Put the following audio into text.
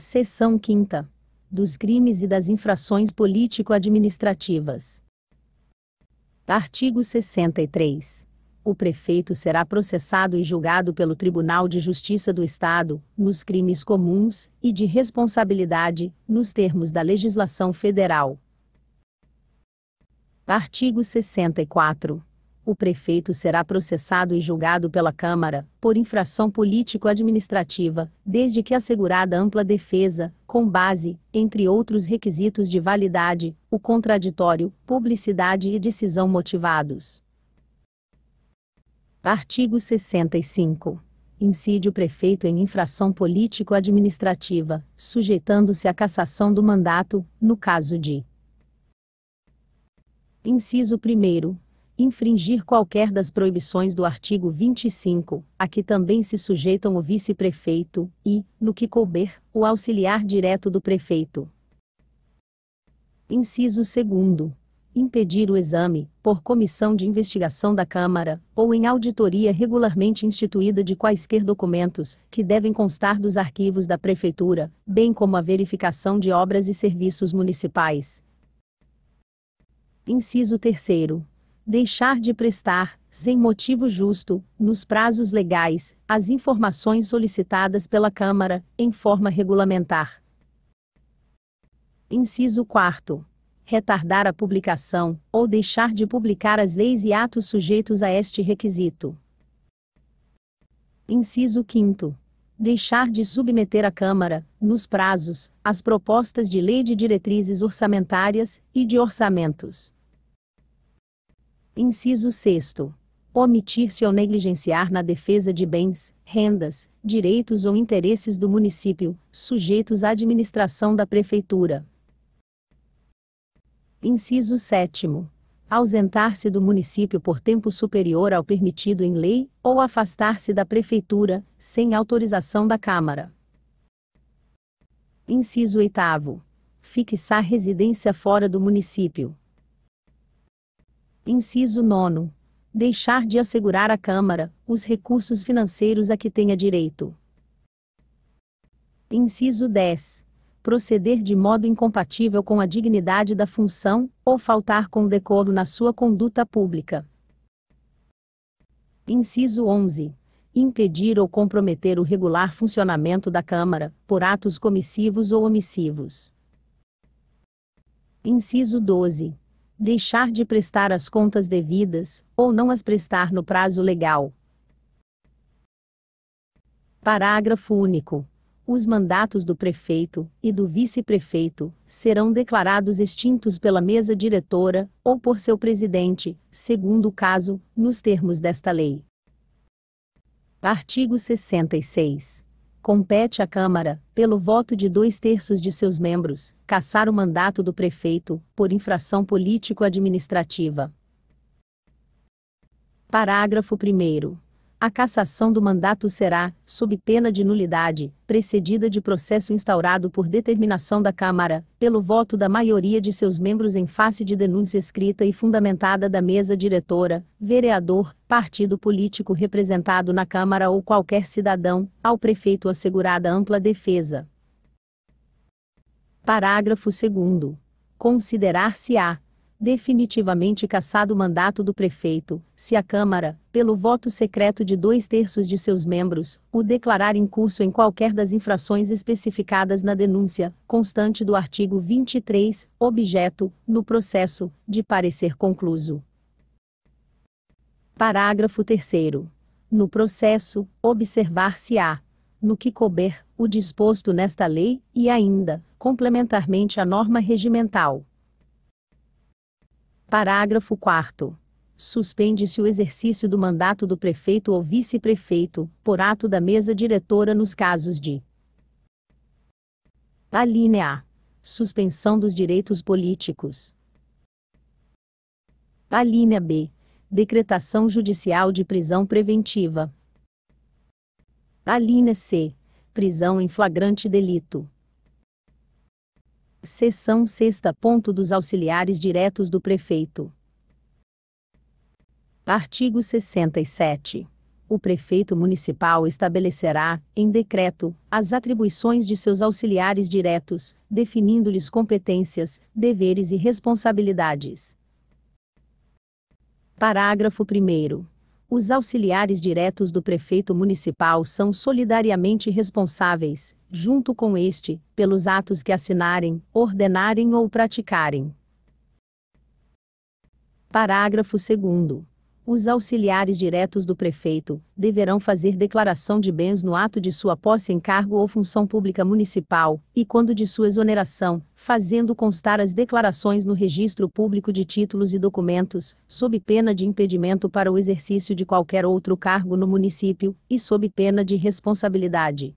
Seção 5 dos crimes e das infrações político-administrativas. Artigo 63. O prefeito será processado e julgado pelo Tribunal de Justiça do Estado, nos crimes comuns e de responsabilidade, nos termos da legislação federal. Artigo 64 o prefeito será processado e julgado pela Câmara, por infração político-administrativa, desde que assegurada ampla defesa, com base, entre outros requisitos de validade, o contraditório, publicidade e decisão motivados. Artigo 65 incide o prefeito em infração político-administrativa, sujeitando-se à cassação do mandato, no caso de: Inciso 1 infringir qualquer das proibições do artigo 25, a que também se sujeitam o vice-prefeito e, no que couber, o auxiliar direto do prefeito. Inciso 2 impedir o exame, por comissão de investigação da Câmara, ou em auditoria regularmente instituída de quaisquer documentos, que devem constar dos arquivos da Prefeitura, bem como a verificação de obras e serviços municipais. Inciso 3 deixar de prestar, sem motivo justo, nos prazos legais, as informações solicitadas pela Câmara, em forma regulamentar. Inciso 4 retardar a publicação, ou deixar de publicar as leis e atos sujeitos a este requisito. Inciso 5. Deixar de submeter à Câmara, nos prazos, as propostas de lei de diretrizes orçamentárias e de orçamentos. Inciso 6. Omitir-se ou negligenciar na defesa de bens, rendas, direitos ou interesses do município, sujeitos à administração da Prefeitura. Inciso 7 ausentar-se do município por tempo superior ao permitido em lei, ou afastar-se da prefeitura, sem autorização da Câmara. Inciso 8. Fixar residência fora do município. Inciso 9. Deixar de assegurar à Câmara os recursos financeiros a que tenha direito. Inciso 10. Proceder de modo incompatível com a dignidade da função, ou faltar com decoro na sua conduta pública. Inciso 11. Impedir ou comprometer o regular funcionamento da Câmara, por atos comissivos ou omissivos. Inciso 12 deixar de prestar as contas devidas, ou não as prestar no prazo legal. Parágrafo único. Os mandatos do prefeito e do vice-prefeito serão declarados extintos pela mesa diretora ou por seu presidente, segundo o caso, nos termos desta lei. Artigo 66 compete à Câmara, pelo voto de dois terços de seus membros, cassar o mandato do prefeito, por infração político-administrativa. Parágrafo 1 a cassação do mandato será, sob pena de nulidade, precedida de processo instaurado por determinação da Câmara, pelo voto da maioria de seus membros em face de denúncia escrita e fundamentada da mesa diretora, vereador, partido político representado na Câmara ou qualquer cidadão, ao prefeito assegurada ampla defesa. Parágrafo 2. Considerar-se-á definitivamente cassado o mandato do prefeito, se a Câmara, pelo voto secreto de dois terços de seus membros, o declarar em curso em qualquer das infrações especificadas na denúncia, constante do artigo 23, objeto, no processo, de parecer concluso. Parágrafo 3. No processo, observar-se-á, no que couber, o disposto nesta lei, e ainda, complementarmente à norma regimental Parágrafo 4 Suspende-se o exercício do mandato do prefeito ou vice-prefeito, por ato da mesa diretora nos casos de Alínea A. Suspensão dos direitos políticos. Alínea B. Decretação judicial de prisão preventiva. Alínea C. Prisão em flagrante delito. Seção 6. Ponto dos auxiliares diretos do prefeito. Artigo 67. O prefeito municipal estabelecerá, em decreto, as atribuições de seus auxiliares diretos, definindo-lhes competências, deveres e responsabilidades. Parágrafo 1. Os auxiliares diretos do prefeito municipal são solidariamente responsáveis, junto com este, pelos atos que assinarem, ordenarem ou praticarem. Parágrafo 2. Os auxiliares diretos do prefeito deverão fazer declaração de bens no ato de sua posse em cargo ou função pública municipal, e quando de sua exoneração, fazendo constar as declarações no registro público de títulos e documentos, sob pena de impedimento para o exercício de qualquer outro cargo no município, e sob pena de responsabilidade.